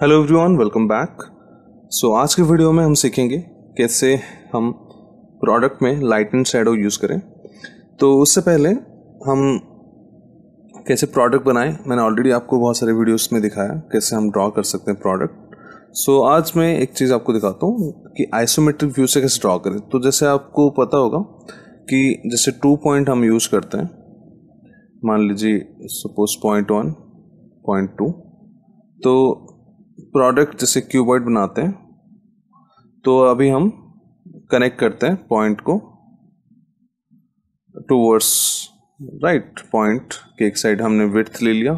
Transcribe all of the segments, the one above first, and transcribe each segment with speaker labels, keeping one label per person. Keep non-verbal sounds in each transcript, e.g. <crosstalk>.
Speaker 1: Hello everyone welcome back so आज के video में हम सीखेंगे कैसे हम प्रोडक्ट में लाइट एंड शेडो यूज़ करें तो उससे पहले हम कैसे प्रोडक्ट बनाएं मैंने ऑलरेडी आपको बहुत सारे वीडियोस में दिखाया कैसे हम ड्रॉ कर सकते हैं प्रोडक्ट सो so, आज मैं एक चीज़ आपको दिखाता हूँ कि आइसोमेट्रिक व्यू से कैसे ड्रॉ करें तो जैसे आपको पता होगा कि जैसे टू पॉइंट हम यूज़ करते हैं मान लीजिए suppose point one point two तो प्रोडक्ट जैसे क्यूबॉइड बनाते हैं तो अभी हम कनेक्ट करते हैं पॉइंट को टूवर्ड्स राइट पॉइंट के एक साइड हमने विथ ले लिया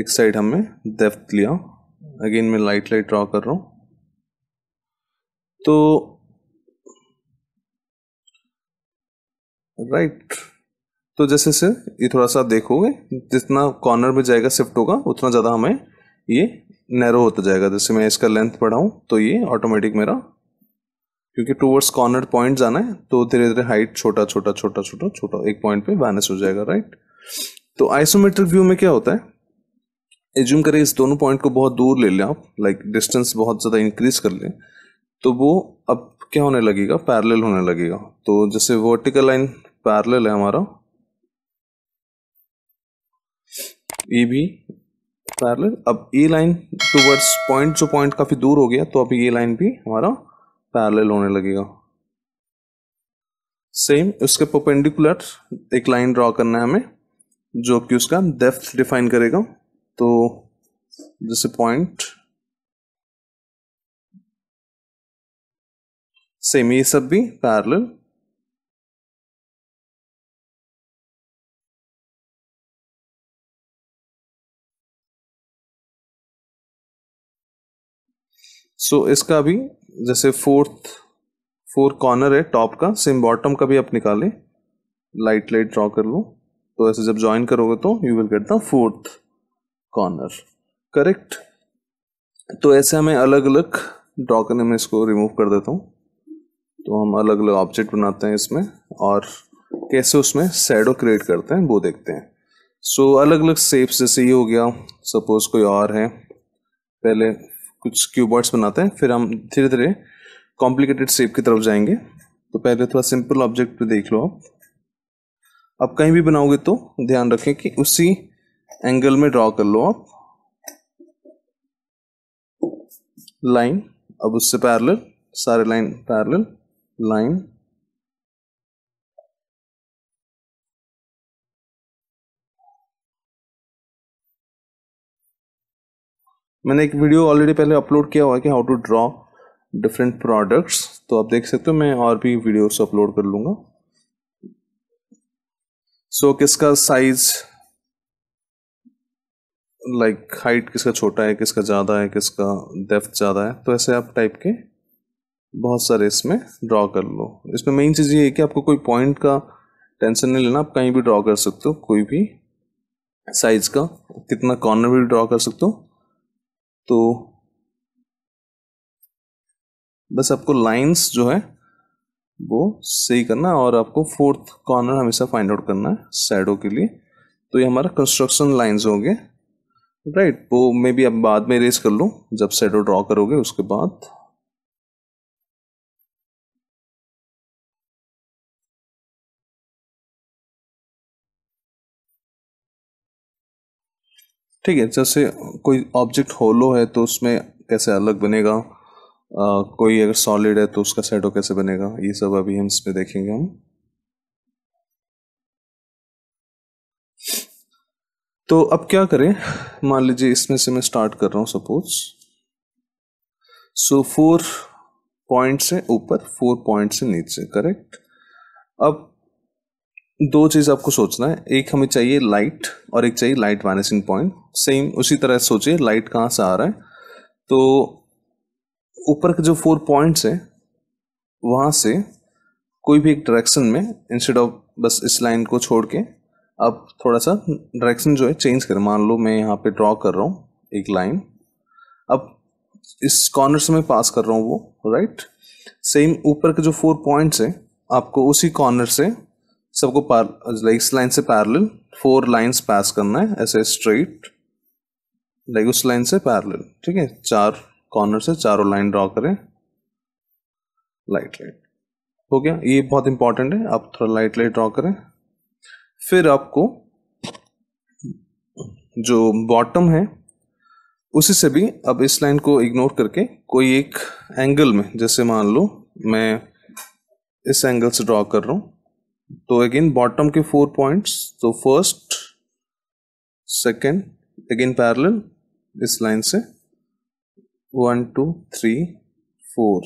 Speaker 1: एक साइड हमने डेफ्थ लिया अगेन मैं लाइट लाइट ड्रॉ कर रहा हूँ तो राइट right. तो जैसे से ये थोड़ा सा देखोगे जितना कॉर्नर में जाएगा शिफ्ट होगा उतना ज़्यादा हमें ये नैरो होता जाएगा जैसे मैं इसका लेंथ बढ़ाऊँ तो ये ऑटोमेटिक मेरा क्योंकि टूवर्ड्स कॉर्नर पॉइंट जाना है तो धीरे धीरे हाइट छोटा छोटा छोटा छोटा छोटा एक पॉइंट पे वैनस हो जाएगा राइट तो आइसोमेट्रिक व्यू में क्या होता है एज्यूम करें इस दोनों पॉइंट को बहुत दूर ले लें आप लाइक डिस्टेंस बहुत ज़्यादा इंक्रीज कर लें तो वो अब क्या होने लगेगा पैरेलल होने लगेगा तो जैसे वर्टिकल लाइन पैरेलल है हमारा ये e भी पैरेलल अब ये लाइन टूवर्ड्स पॉइंट जो पॉइंट काफ़ी दूर हो गया तो अब ये लाइन भी हमारा पैरेलल होने लगेगा सेम उसके परपेंडिकुलर एक लाइन ड्रॉ करना है हमें जो कि उसका डेप्थ डिफाइन करेगा तो जैसे
Speaker 2: पॉइंट सेम ये सब भी पैरेलल
Speaker 1: सो so, इसका भी जैसे फोर्थ फोर कॉर्नर है टॉप का सेम बॉटम का भी आप निकालें लाइट लाइट ड्रॉ कर लो तो ऐसे जब ज्वाइन करोगे तो you will get the fourth corner correct तो ऐसे हमें अलग अलग ड्रॉ करने में इसको रिमूव कर देता हूँ तो हम अलग अलग ऑब्जेक्ट बनाते हैं इसमें और कैसे उसमें सैडो क्रिएट करते हैं वो देखते हैं सो so, अलग अलग सेप्स जैसे ये हो गया सपोज कोई और है पहले कुछ क्यूबर्ड्स बनाते हैं फिर हम धीरे धीरे कॉम्प्लिकेटेड शेप की तरफ जाएंगे तो पहले थोड़ा सिंपल ऑब्जेक्ट पे देख लो आप अब कहीं भी बनाओगे तो ध्यान रखें कि उसी एंगल में ड्रॉ कर लो आप लाइन अब उससे पैरेलल सारे लाइन पैरेलल लाइन मैंने एक वीडियो ऑलरेडी पहले अपलोड किया हुआ है कि how to draw different products तो आप देख सकते हो मैं और भी वीडियोस अपलोड कर लूंगा सो so, किसका साइज लाइक like, हाइट किसका छोटा है किसका ज़्यादा है किसका डेफ्थ ज़्यादा है तो ऐसे आप टाइप के बहुत सारे इसमें ड्रॉ कर लो इसमें मेन चीज़ ये है कि आपको कोई पॉइंट का टेंशन नहीं लेना आप कहीं भी ड्रॉ कर सकते हो कोई भी साइज़ का कितना कॉर्नर भी ड्रॉ कर सकते हो तो बस आपको लाइंस जो है वो सही करना और आपको फोर्थ कॉर्नर हमेशा फाइंड आउट करना है साइडो के लिए तो ये हमारा कंस्ट्रक्शन लाइंस हो गए राइट वो मे भी आप बाद में रेस कर लो जब साइडो ड्रॉ करोगे उसके बाद ठीक है जैसे कोई ऑब्जेक्ट होलो है तो उसमें कैसे अलग बनेगा आ, कोई अगर सॉलिड है तो उसका सेटो कैसे बनेगा ये सब अभी हम इसमें देखेंगे हम तो अब क्या करें मान लीजिए इसमें से मैं स्टार्ट कर रहा हूं सपोज सो फोर पॉइंट से ऊपर फोर पॉइंट से नीचे करेक्ट अब दो चीज़ आपको सोचना है एक हमें चाहिए लाइट और एक चाहिए लाइट वैनिसिंग पॉइंट सेम उसी तरह सोचिए लाइट कहाँ से आ रहा है तो ऊपर के जो फोर पॉइंट्स है वहां से कोई भी एक डायरेक्शन में इंस्टेड ऑफ बस इस लाइन को छोड़ के अब थोड़ा सा डायरेक्शन जो है चेंज करें मान लो मैं यहाँ पे ड्रॉ कर रहा हूँ एक लाइन अब इस कॉर्नर से मैं पास कर रहा हूँ वो राइट सेम ऊपर के जो फोर पॉइंट्स हैं आपको उसी कॉर्नर से सबको लाइक इस लाइन से पैरेलल फोर लाइंस पास करना है ऐसे स्ट्रेट लाइक उस लाइन से पैरेलल ठीक है चार कॉर्नर से चारों लाइन ड्रॉ करें लाइट लाइट हो गया ये बहुत इंपॉर्टेंट है आप थोड़ा लाइट लाइट ड्रॉ करें फिर आपको जो बॉटम है उसी से भी अब इस लाइन को इग्नोर करके कोई एक एंगल में जैसे मान लो मैं इस एंगल से ड्रॉ कर रहा हूँ तो अगेन बॉटम के फोर पॉइंट्स तो फर्स्ट सेकंड अगेन पैरेलल इस लाइन से वन टू थ्री फोर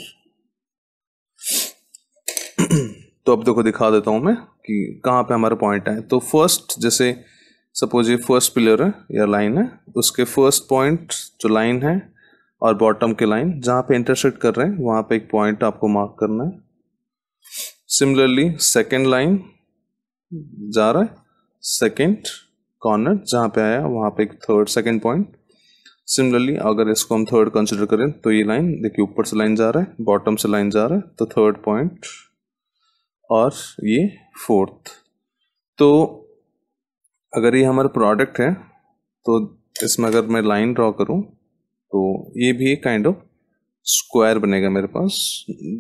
Speaker 1: तो अब देखो दिखा देता हूं मैं कि कहां पे हमारा पॉइंट है तो फर्स्ट जैसे सपोज ये फर्स्ट पिलर है या लाइन है उसके फर्स्ट पॉइंट जो लाइन है और बॉटम के लाइन जहां पे इंटरसेक्ट कर रहे हैं वहां पे एक पॉइंट आपको मार्क करना है सिमिलरली सेकेंड लाइन जा रहा है सेकेंड कॉर्नर जहाँ पे आया वहाँ पे एक थर्ड सेकेंड पॉइंट सिमिलरली अगर इसको हम थर्ड कंसिडर करें तो ये लाइन देखिए ऊपर से लाइन जा रहा है बॉटम से लाइन जा रहा है तो थर्ड पॉइंट और ये फोर्थ तो अगर ये हमारा प्रोडक्ट है तो इसमें अगर मैं लाइन ड्रॉ करूँ तो ये भी एक काइंड ऑफ स्क्वायर बनेगा मेरे पास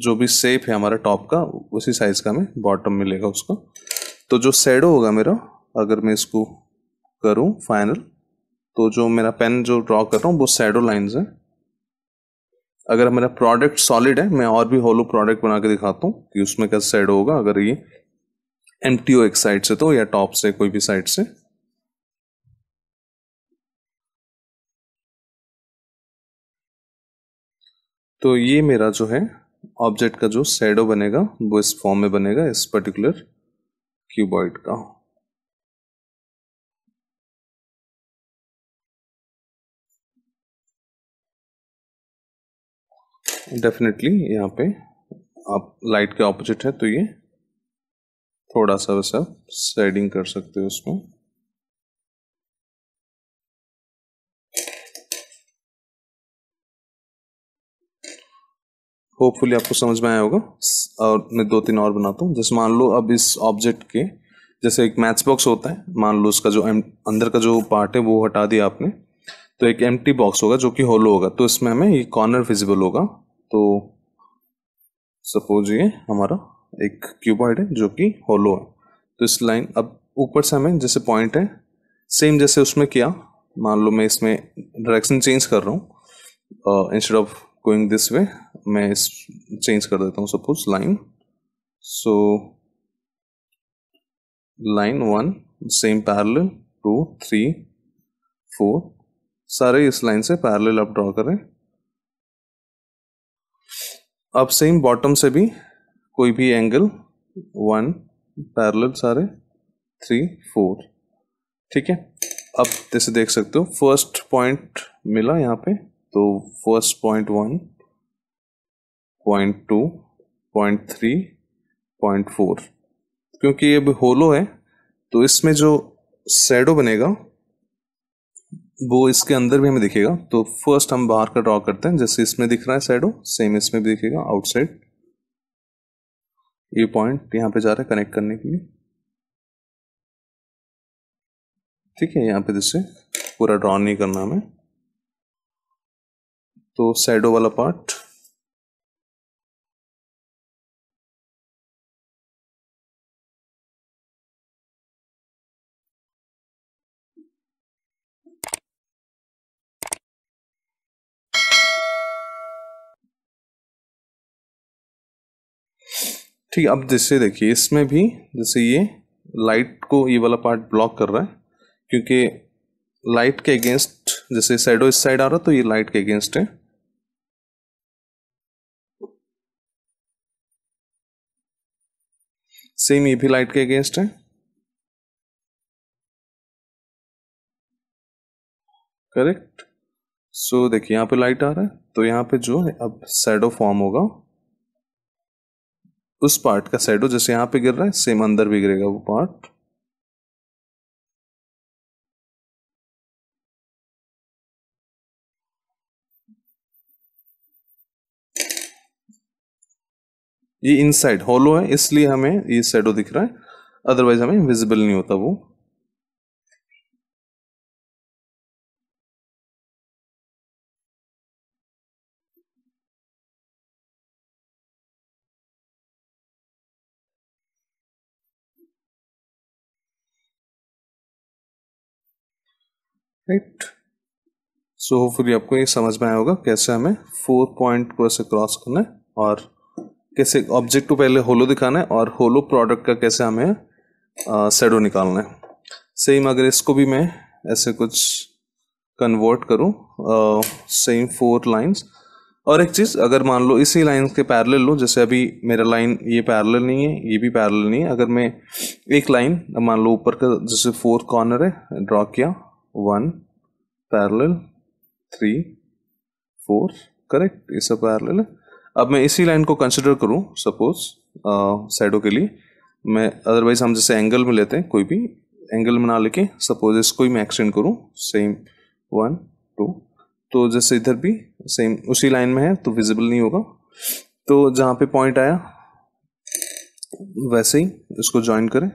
Speaker 1: जो भी सेप है हमारा टॉप का उसी साइज का हमें बॉटम मिलेगा उसको तो जो सेडो होगा मेरा अगर मैं इसको करूं फाइनल तो जो मेरा पेन जो ड्रॉ कर रहा हूँ वो सैडो लाइंस है अगर मेरा प्रोडक्ट सॉलिड है मैं और भी होलो प्रोडक्ट बना के दिखाता हूँ कि उसमें क्या सैडो होगा अगर ये एम टी एक साइड से तो या टॉप से कोई भी साइड से तो ये मेरा जो है ऑब्जेक्ट का जो सैडो बनेगा वो इस फॉर्म में बनेगा इस पर्टिकुलर क्यूबॉइड का डेफिनेटली यहाँ पे आप लाइट के ऑपोजिट है तो ये थोड़ा सा वैसा सेडिंग कर सकते हो उसमें होपफुली आपको समझ में आया होगा और मैं दो तीन और बनाता हूँ जैसे मान लो अब इस ऑब्जेक्ट के जैसे एक मैच बॉक्स होता है मान लो उसका जो अंदर का जो पार्ट है वो हटा दिया आपने तो एक एम बॉक्स होगा जो कि होलो होगा तो इसमें हमें ये कॉर्नर फिजिबल होगा तो सपोज ये हमारा एक क्यूबॉइड है जो कि होलो है तो इस लाइन अब ऊपर से हमें जैसे पॉइंट है सेम जैसे उसमें किया मान लो मैं इसमें डायरेक्शन चेंज कर रहा हूँ instead of going this way मैं इस चेंज कर देता हूँ suppose line so line one same parallel two three four सारे इस लाइन से पैरल आप ड्रॉ करें अब सेम बॉटम से भी कोई भी एंगल वन पैरल सारे थ्री फोर ठीक है अब जैसे देख सकते हो फर्स्ट पॉइंट मिला यहाँ पे तो first point one point two point three point four क्योंकि ये अभी होलो है तो इसमें जो सैडो बनेगा वो इसके अंदर भी हमें दिखेगा तो फर्स्ट हम बाहर का ड्रॉ करते हैं जैसे इसमें दिख रहा है सैडो सेम इसमें भी दिखेगा आउटसाइड ये पॉइंट यहाँ पे जा रहा है कनेक्ट करने के लिए ठीक है यहाँ पे जैसे पूरा ड्रॉ नहीं करना हमें
Speaker 2: तो शैडो वाला पार्ट
Speaker 1: ठीक है अब जैसे देखिए इसमें भी जैसे ये लाइट को ये वाला पार्ट ब्लॉक कर रहा है क्योंकि लाइट के अगेंस्ट जैसे साइडो इस साइड आ रहा है तो ये लाइट के अगेंस्ट है
Speaker 2: सेम ये e भी लाइट के अगेंस्ट है
Speaker 1: करेक्ट सो देखिए यहां पे लाइट आ रहा है तो यहां पे जो है अब सैडो फॉर्म होगा उस पार्ट का सैडो जैसे यहां पे गिर रहा है सेम अंदर भी गिरेगा वो पार्ट ये इनसाइड होलो है इसलिए हमें ये शेडो दिख रहा है अदरवाइज हमें विजिबल नहीं होता वो राइट सो होपफुली आपको ये समझ में आया होगा कैसे हमें फोर पॉइंट को ऐसे क्रॉस करना है और कैसे ऑब्जेक्ट को पहले होलो दिखाना है और होलो प्रोडक्ट का कैसे हमें सेडो निकालना है सेम अगर इसको भी मैं ऐसे कुछ कन्वर्ट करूँ सेम फोर लाइंस और एक चीज़ अगर मान लो इसी लाइन के पैरल लो जैसे अभी मेरा लाइन ये पैरल नहीं है ये भी पैरल नहीं है अगर मैं एक लाइन मान लो ऊपर का जैसे फोर्थ कॉर्नर है ड्रॉ किया one parallel three four correct ये सब पैरल है अब मैं इसी लाइन को कंसिडर करूँ सपोज साइडों के लिए मैं अदरवाइज हम जैसे एंगल में लेते हैं कोई भी एंगल में ना लेके सपोज इसको ही मैं एक्सटेंड करूँ सेम वन टू तो जैसे इधर भी सेम उसी लाइन में है तो विजिबल नहीं होगा तो जहाँ पे पॉइंट आया वैसे ही इसको ज्वाइन करें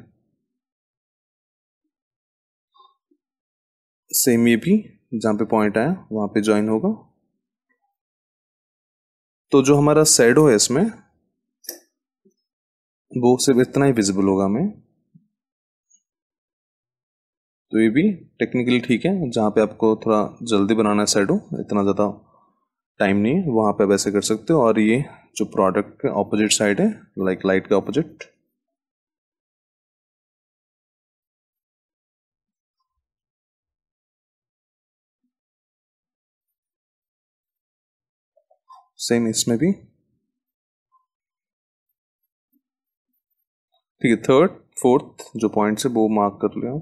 Speaker 1: सेम ये भी जहाँ पे पॉइंट आया वहाँ पे ज्वाइन होगा तो जो हमारा सैडो है इसमें वो सिर्फ इतना ही विजिबल होगा हमें तो ये भी टेक्निकली ठीक है जहां पे आपको थोड़ा जल्दी बनाना है सैडो इतना ज़्यादा टाइम नहीं है वहां पे आप कर सकते हो और ये जो प्रोडक्ट के ऑपोजिट साइड है लाइक लाइट का ऑपोजिट सेम इसमें भी ठीक है थर्ड फोर्थ जो पॉइंट है वो मार्क कर लिया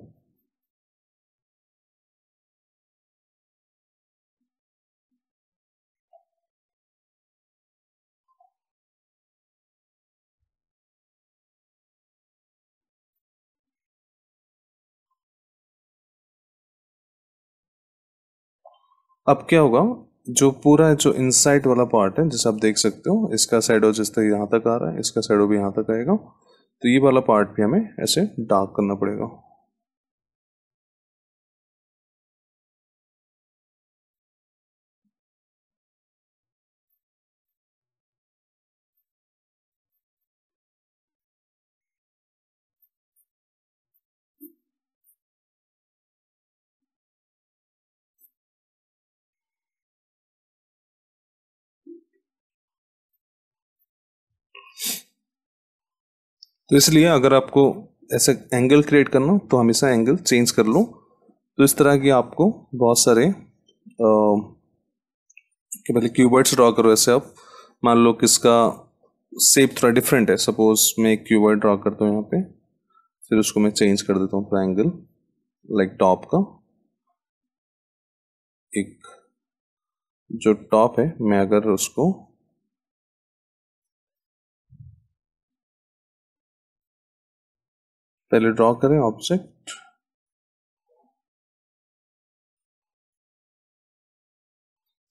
Speaker 1: अब क्या होगा जो पूरा जो इनसाइट वाला पार्ट है जैसे आप देख सकते हो इसका साइडो जिस तक यहाँ तक आ रहा है इसका साइडो भी यहाँ तक आएगा तो ये वाला पार्ट भी हमें ऐसे डार्क करना पड़ेगा तो इसलिए अगर आपको ऐसा एंगल क्रिएट करना तो हमेशा एंगल चेंज कर लो तो इस तरह के आपको बहुत सारे कि पहले क्यूबर्ड्स ड्रा करो ऐसे आप मान लो किसका सेप थोड़ा डिफरेंट है सपोज मैं एक क्यूबर्ड ड्रा करता हूँ यहाँ पे फिर उसको मैं चेंज कर देता हूँ पूरा एंगल लाइक टॉप का एक
Speaker 2: जो टॉप है मैं अगर उसको पहले ड्रॉ करें object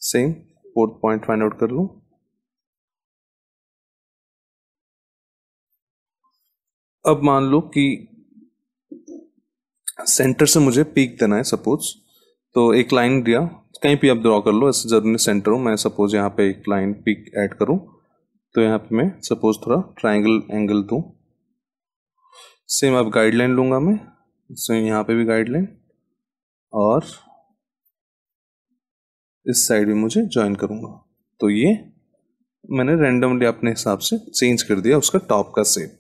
Speaker 2: same fourth point find out कर लू
Speaker 1: अब मान लो कि सेंटर से मुझे पीक देना है सपोज तो एक लाइन दिया कहीं पे आप ड्रॉ कर लो ऐसे जरूरी सेंटर हो मैं सपोज यहाँ पे एक लाइन पिक ऐड करूँ तो यहाँ पे मैं सपोज थोड़ा ट्रायंगल एंगल दूँ सेम अब गाइडलाइन लूँगा मैं सो यहाँ पे भी गाइडलाइन और इस साइड भी मुझे ज्वाइन करूँगा तो ये मैंने रेंडमली अपने हिसाब से चेंज कर दिया उसका टॉप का सेप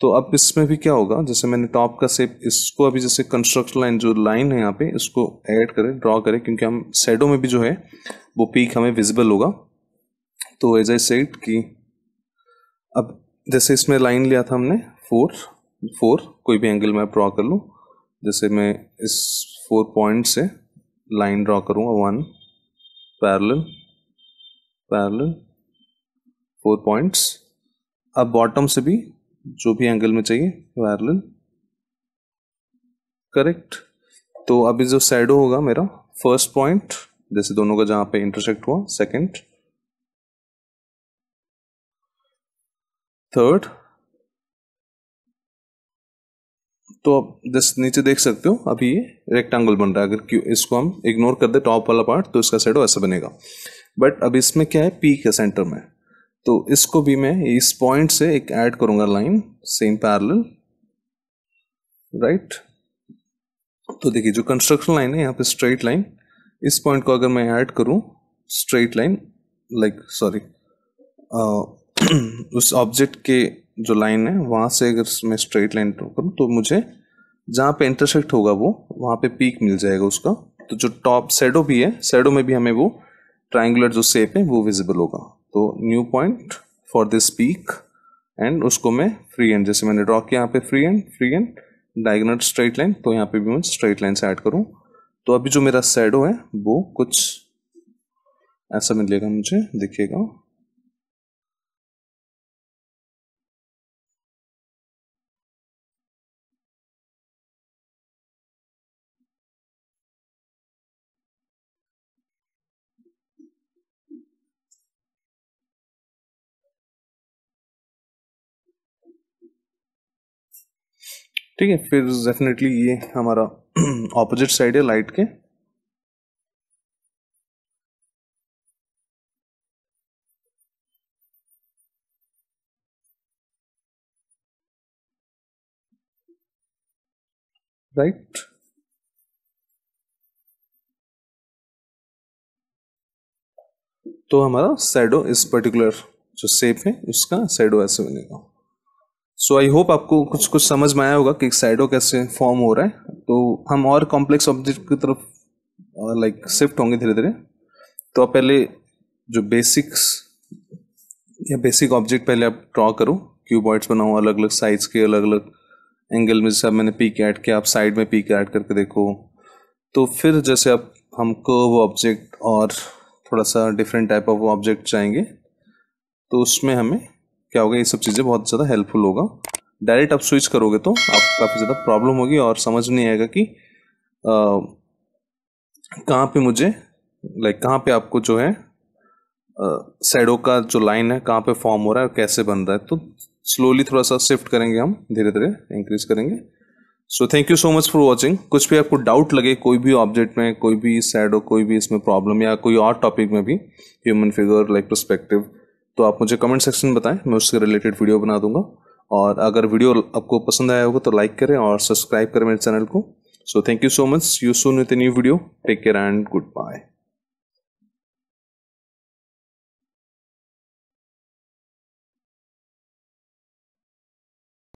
Speaker 1: तो अब इसमें भी क्या होगा जैसे मैंने टॉप का सेप इसको अभी जैसे कंस्ट्रक्शन लाइन जो लाइन है यहाँ पे इसको ऐड करें ड्रॉ करें क्योंकि हम सेडो में भी जो है वो पीक हमें विजिबल होगा तो एज ए सेट कि अब जैसे इसमें लाइन लिया था हमने फोर फोर कोई भी एंगल मैं ड्रॉ कर लूँ जैसे मैं इस फोर पॉइंट से लाइन ड्रॉ करूँगा one parallel parallel four points अब बॉटम से भी जो भी एंगल में चाहिए पैरेलल करेक्ट तो अभी जो सैडो होगा मेरा फर्स्ट पॉइंट जैसे दोनों का जहां पे इंटरसेक्ट हुआ सेकंड थर्ड तो आप जिस नीचे देख सकते हो अभी ये रेक्टेंगल बन रहा है अगर इसको हम इग्नोर कर दे टॉप वाला पार्ट तो इसका शेडो ऐसा बनेगा बट अब इसमें क्या है पी के सेंटर में तो इसको भी मैं इस पॉइंट से एक ऐड करूंगा लाइन सेम पैरल राइट तो देखिए जो कंस्ट्रक्शन लाइन है यहाँ पे स्ट्रेट लाइन इस पॉइंट को अगर मैं ऐड करूँ स्ट्रेट लाइन लाइक सॉरी उस ऑब्जेक्ट के जो लाइन है वहाँ से अगर मैं स्ट्रेट लाइन ड्रॉ करूँ तो मुझे जहाँ पे इंटरसेक्ट होगा वो वहाँ पे पीक मिल जाएगा उसका तो जो टॉप सेडो भी है सेडो में भी हमें वो ट्राइंगुलर जो शेप है वो विजिबल होगा तो new point for this peak end उसको मैं फ्री एंड जैसे मैंने ड्रॉ किया यहाँ पे free end free end diagonal straight line तो यहाँ पे भी मैं स्ट्रेट लाइन से ऐड करूँ तो अभी जो मेरा सेडो है वो कुछ ऐसा मिलेगा मुझे दिखेगा ठीक है फिर डेफिनेटली ये हमारा ऑपोजिट <clears throat> साइड है लाइट के राइट right? तो हमारा सैडो इस पर्टिकुलर जो सेप है उसका सैडो ऐसे बनेगा सो आई होप आपको कुछ कुछ समझ में आया होगा कि साइडो कैसे फॉर्म हो रहा है तो हम और कॉम्प्लेक्स ऑब्जेक्ट की तरफ लाइक शिफ्ट होंगे धीरे धीरे तो आप पहले जो बेसिक्स या बेसिक ऑब्जेक्ट पहले आप ड्रॉ करो क्यूबॉइड्स बनाओ अलग अलग साइज के अलग अलग एंगल में जैसे मैंने पी ऐड किया आप साइड में पी ऐड करके देखो तो फिर जैसे आप हम वो ऑब्जेक्ट और थोड़ा सा डिफरेंट टाइप ऑफ ऑब्जेक्ट चाहेंगे तो उसमें हमें क्या होगा ये सब चीज़ें बहुत ज़्यादा हेल्पफुल होगा डायरेक्ट आप स्विच करोगे तो आपको काफ़ी ज़्यादा प्रॉब्लम होगी और समझ नहीं आएगा कि कहाँ पे मुझे लाइक कहाँ पे आपको जो है साइडों का जो लाइन है कहाँ पे फॉर्म हो रहा है और कैसे बन रहा है तो स्लोली थोड़ा सा शिफ्ट करेंगे हम धीरे धीरे इंक्रीज करेंगे so thank you so much for watching कुछ भी आपको डाउट लगे कोई भी ऑब्जेक्ट में कोई भी शेडो कोई भी इसमें प्रॉब्लम या कोई और टॉपिक में भी ह्यूमन फिगर लाइक परस्पेक्टिव तो आप मुझे कमेंट सेक्शन बताएं मैं उससे रिलेटेड वीडियो बना दूंगा और अगर वीडियो आपको पसंद आया होगा तो लाइक करें और सब्सक्राइब करें मेरे चैनल को so thank you so much you soon with a new video take care and good bye